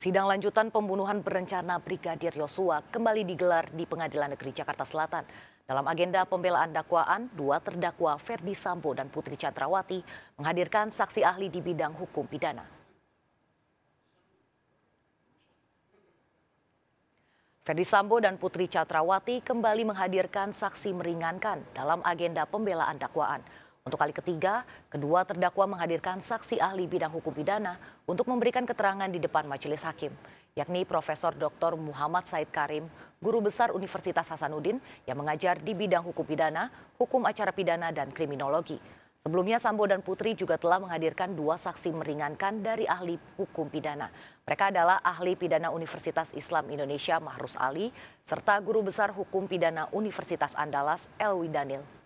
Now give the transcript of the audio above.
Sidang lanjutan pembunuhan berencana Brigadir Yosua kembali digelar di Pengadilan Negeri Jakarta Selatan. Dalam agenda pembelaan dakwaan, dua terdakwa Ferdi Sambo dan Putri Chandrawati menghadirkan saksi ahli di bidang hukum pidana. Ferdi Sambo dan Putri Chandrawati kembali menghadirkan saksi meringankan dalam agenda pembelaan dakwaan. Untuk kali ketiga, kedua terdakwa menghadirkan saksi ahli bidang hukum pidana untuk memberikan keterangan di depan majelis hakim, yakni Profesor Dr. Muhammad Said Karim, guru besar Universitas Hasanuddin yang mengajar di bidang hukum pidana, hukum acara pidana dan kriminologi. Sebelumnya Sambo dan Putri juga telah menghadirkan dua saksi meringankan dari ahli hukum pidana. Mereka adalah ahli pidana Universitas Islam Indonesia Mahrus Ali serta guru besar hukum pidana Universitas Andalas Elwi Daniel